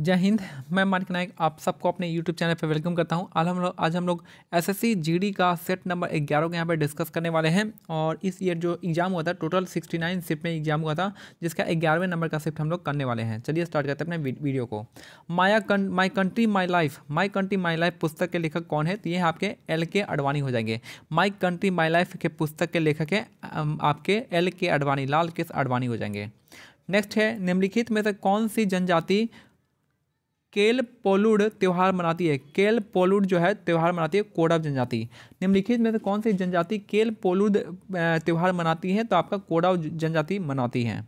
जय हिंद मैं मानिक नायक आप सबको अपने YouTube चैनल पर वेलकम करता हूं आज हम लोग आज हम लोग एस एस का सेट नंबर ग्यारह को यहाँ पर डिस्कस करने वाले हैं और इस ईयर जो एग्ज़ाम हुआ था टोटल 69 शिफ्ट में एग्जाम हुआ था जिसका ग्यारहवें नंबर का शिफ्ट हम लोग करने वाले हैं चलिए स्टार्ट करते हैं अपने वीडियो को माया कं, my country my life my country my life पुस्तक के लेखक कौन है तो ये आपके एल के अडवाणी हो जाएंगे माई कंट्री माई लाइफ के पुस्तक के लेखक है आपके एल के अडवाणी लाल केस अडवाणी हो जाएंगे नेक्स्ट है निम्नलिखित में से कौन सी जनजाति केल पोलुड त्यौहार मनाती है केल पोलुड जो है त्यौहार मनाती है कोडव जनजाति निम्नलिखित में से कौन सी जनजाति केल पोलुड त्यौहार मनाती है तो आपका कोडव जनजाति मनाती है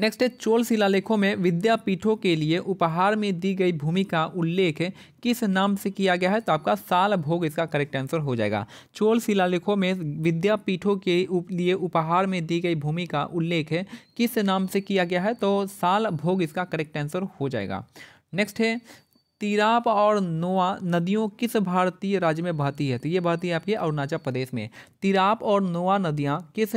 नेक्स्ट है चोल शिलालेखों में विद्यापीठों के लिए उपहार में दी गई भूमि का उल्लेख किस नाम से किया गया है तो आपका साल भोग इसका करेक्ट आंसर हो जाएगा चोल शिलालेखों में विद्यापीठों के लिए उपहार में दी गई भूमि का उल्लेख किस नाम से किया गया है तो साल भोग इसका करेक्ट आंसर हो जाएगा नेक्स्ट है तिराप और नोआ नदियों किस भारतीय राज्य में बहती है तो ये बहती है आपकी अरुणाचल प्रदेश में तिराप और नोआ नदियाँ किस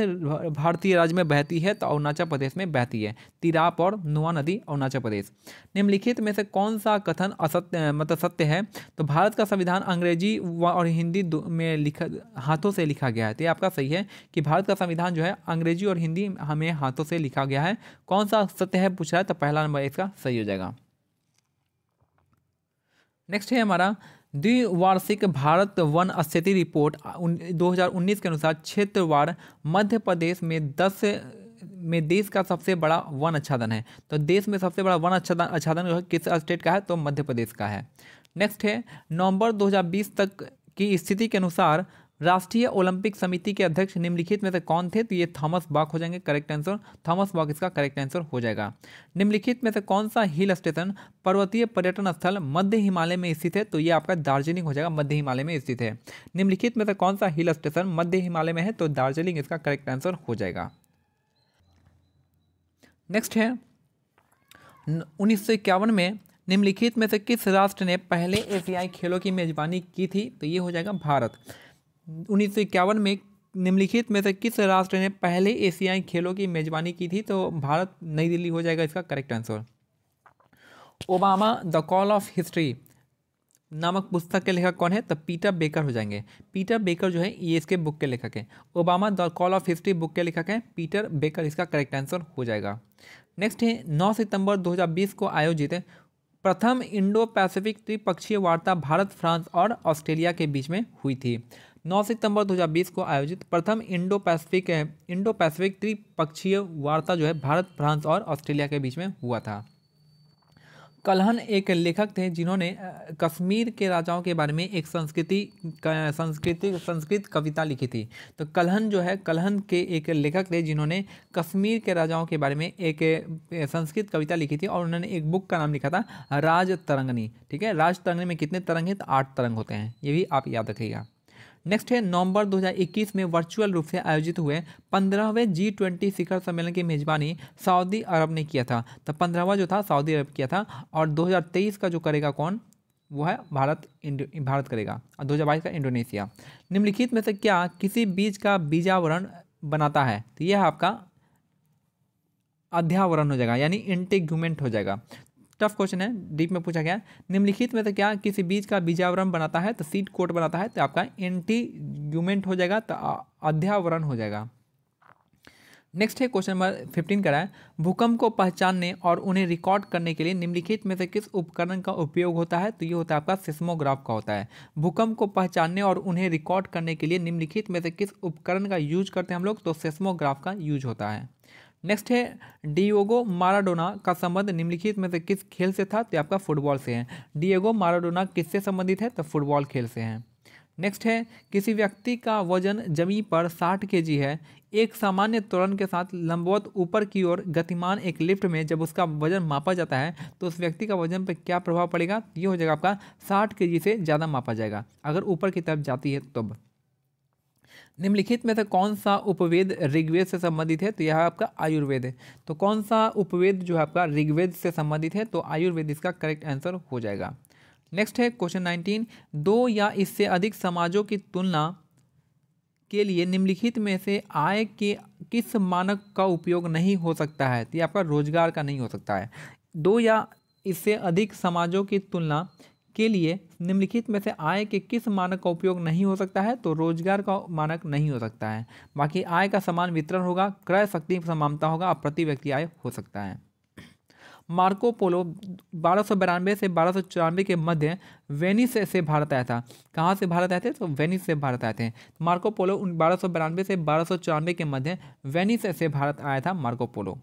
भारतीय राज्य में बहती है तो अरुणाचल प्रदेश में बहती है तिराप और नोआ नदी अरुणाचल प्रदेश निम्नलिखित में से कौन सा कथन असत्य मतलब सत्य है तो भारत का संविधान अंग्रेजी व और हिंदी में लिखा हाथों से लिखा गया है तो ये आपका सही है कि भारत का संविधान जो है अंग्रेजी और हिंदी हमें हाथों से लिखा गया है कौन सा सत्य है पूछा है तो पहला नंबर इसका सही हो जाएगा नेक्स्ट है हमारा द्विवार्षिक भारत वन स्थिति रिपोर्ट 2019 के अनुसार क्षेत्रवार मध्य प्रदेश में 10 में देश का सबसे बड़ा वन अच्छादन है तो देश में सबसे बड़ा वन अच्छादन अच्छादन किस स्टेट का है तो मध्य प्रदेश का है नेक्स्ट है नवंबर 2020 तक की स्थिति के अनुसार राष्ट्रीय ओलंपिक समिति के अध्यक्ष निम्नलिखित में से कौन थे तो ये थॉमस बाक हो जाएंगे करेक्ट आंसर थॉमस बाक इसका करेक्ट आंसर हो जाएगा निम्नलिखित में से कौन सा हिल स्टेशन पर्वतीय पर्यटन स्थल मध्य हिमालय में स्थित है तो ये आपका दार्जिलिंग हो जाएगा मध्य हिमालय में स्थित है निम्नलिखित में से कौन सा हिल स्टेशन मध्य हिमालय में है तो दार्जिलिंग इसका करेक्ट आंसर हो जाएगा नेक्स्ट है उन्नीस में निम्नलिखित में से किस राष्ट्र ने पहले एशियाई खेलों की मेजबानी की थी तो ये हो जाएगा भारत उन्नीस में निम्नलिखित में से किस राष्ट्र ने पहले एशियाई खेलों की मेजबानी की थी तो भारत नई दिल्ली हो जाएगा इसका correct answer Obama the call of history नामक पुस्तक के लेखक कौन है तो पीटर बेकर हो जाएंगे पीटर बेकर जो है ये इसके बुक के लेखक हैं Obama the call of history book के लेखक हैं पीटर बेकर इसका करेक्ट आंसर हो जाएगा नेक्स्ट है 9 सितंबर 2020 को आयोजित प्रथम इंडो पैसिफिक त्रिपक्षीय वार्ता भारत फ्रांस और ऑस्ट्रेलिया के बीच में हुई थी 9 सितंबर 2020 को आयोजित प्रथम इंडो पैसिफिक इंडो पैसिफिक त्रिपक्षीय वार्ता जो है भारत फ्रांस और ऑस्ट्रेलिया के बीच में हुआ था कलहन एक लेखक थे जिन्होंने कश्मीर के राजाओं के बारे में एक संस्कृति संस्कृति संस्कृत कविता लिखी थी तो कलहन जो है कलहन के एक लेखक थे जिन्होंने कश्मीर के राजाओं के बारे में एक संस्कृत कविता लिखी थी और उन्होंने एक बुक का नाम लिखा था राज तरंगनी ठीक है राज तरंगनी में कितने तरंग हैं तो आठ तरंग होते हैं ये भी आप याद रखिएगा नेक्स्ट है नवंबर 2021 में वर्चुअल रूप से आयोजित हुए पंद्रहवें जी ट्वेंटी शिखर सम्मेलन की मेजबानी सऊदी अरब ने किया था तो पंद्रहवा जो था सऊदी अरब किया था और 2023 का जो करेगा कौन वो है भारत भारत करेगा और दो का इंडोनेशिया निम्नलिखित में से क्या किसी बीज का बीजावरण बनाता है तो यह आपका अध्यावरण हो जाएगा यानी इंटेग्यूमेंट हो जाएगा टफ क्वेश्चन है डीप में पूछा गया निम्नलिखित में से क्या किसी बीज का बीजावरण बनाता है तो सीड कोट बनाता है तो आपका एंटी ग्यूमेंट हो जाएगा तो अध्यावरण हो जाएगा नेक्स्ट है क्वेश्चन नंबर फिफ्टीन का है भूकंप को पहचानने और उन्हें रिकॉर्ड करने के लिए निम्नलिखित में से किस उपकरण का उपयोग होता है तो ये होता है आपका सिस्मोग्राफ का होता है भूकंप को पहचानने और उन्हें रिकॉर्ड करने के लिए निम्नलिखित में से किस उपकरण का यूज करते हैं हम लोग तो सिस्मोग्राफ का यूज होता है नेक्स्ट है डियोगो माराडोना का संबंध निम्नलिखित में से किस खेल से था तो आपका फुटबॉल से है डिएगो माराडोना किससे संबंधित है तो फुटबॉल खेल से है नेक्स्ट है किसी व्यक्ति का वजन जमी पर 60 के है एक सामान्य त्वरण के साथ लंबवत ऊपर की ओर गतिमान एक लिफ्ट में जब उसका वजन मापा जाता है तो उस व्यक्ति का वजन पर क्या प्रभाव पड़ेगा तो ये हो जाएगा आपका 60 के से ज़्यादा मापा जाएगा अगर ऊपर की तरफ जाती है तब तो निम्नलिखित में से कौन सा उपवेद ऋग्वेद से संबंधित है तो यह आपका आयुर्वेद है तो कौन सा उपवेद जो है आपका ऋग्वेद से संबंधित है तो आयुर्वेद इसका करेक्ट आंसर हो जाएगा नेक्स्ट है क्वेश्चन नाइनटीन दो या इससे अधिक समाजों की तुलना के लिए निम्नलिखित में से आय के किस मानक का उपयोग नहीं हो सकता है तो ये आपका रोजगार का नहीं हो सकता है दो या इससे अधिक समाजों की तुलना के लिए निम्नलिखित में से आय के किस मानक का उपयोग नहीं हो सकता है तो रोजगार का मानक नहीं हो सकता है बाकी आय का समान वितरण होगा क्रय शक्ति समानता होगा और प्रति व्यक्ति आय हो सकता है मार्को पोलो बारह से बारह के मध्य वेनिस से भारत आया था कहाँ से भारत आए थे तो वेनिस से भारत आए थे मार्को पोलो उन बारह से बारह के मध्य वेनिस से भारत आया था मार्को पोलो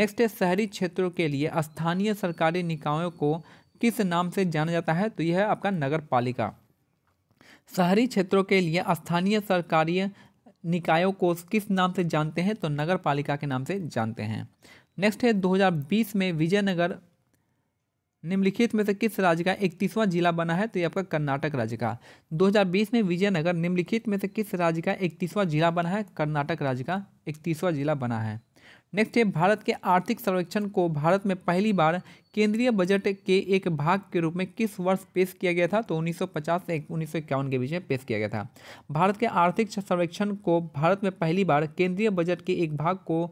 नेक्स्ट है शहरी क्षेत्रों के लिए स्थानीय सरकारी निकायों को किस नाम से जाना जाता है तो यह है आपका नगर पालिका शहरी क्षेत्रों के लिए स्थानीय सरकारी निकायों को किस नाम से जानते हैं तो नगर पालिका के नाम से जानते हैं नेक्स्ट है 2020 में विजयनगर निम्नलिखित में से किस राज्य का इकतीसवां जिला बना है तो ये आपका कर्नाटक राज्य का 2020 में विजयनगर निम्नलिखित में से किस राज्य का इकतीसवां जिला बना है कर्नाटक राज्य का इकतीसवां जिला बना है नेक्स्ट है भारत के आर्थिक सर्वेक्षण को भारत में पहली बार केंद्रीय बजट के एक भाग के रूप में किस वर्ष पेश किया गया था तो 1950 से उन्नीस के बीच में पेश किया गया था भारत के आर्थिक सर्वेक्षण को भारत में पहली बार केंद्रीय बजट के एक भाग को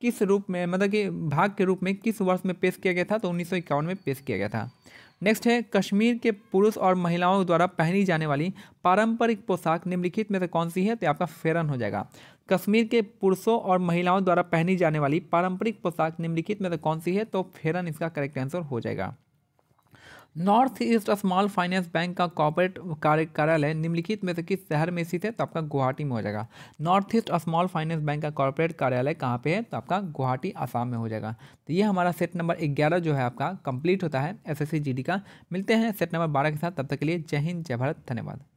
किस रूप में मतलब कि भाग के रूप में किस वर्ष में पेश किया गया था तो उन्नीस में पेश किया गया था नेक्स्ट है कश्मीर के पुरुष और महिलाओं द्वारा पहनी जाने वाली पारंपरिक पोशाक निम्नलिखित में से कौन सी है तो आपका फेरन हो जाएगा कश्मीर के पुरुषों और महिलाओं द्वारा पहनी जाने वाली पारंपरिक पोशाक निम्नलिखित में से कौन सी है तो फेरन इसका करेक्ट आंसर हो जाएगा North East small finance bank का कॉर्पोरेट कार्यालय निम्नलिखित में से किस शहर में स्थित है तो आपका गुवाहाटी में हो जाएगा North East small finance bank का कॉर्पोरेट कार्यालय कहाँ पे है तो आपका गुवाहाटी आसाम में हो जाएगा तो ये हमारा सेट नंबर ग्यारह जो है आपका कंप्लीट होता है एस एस का मिलते हैं सेट नंबर बारह के साथ तब तक के लिए जय हिंद जय भारत धन्यवाद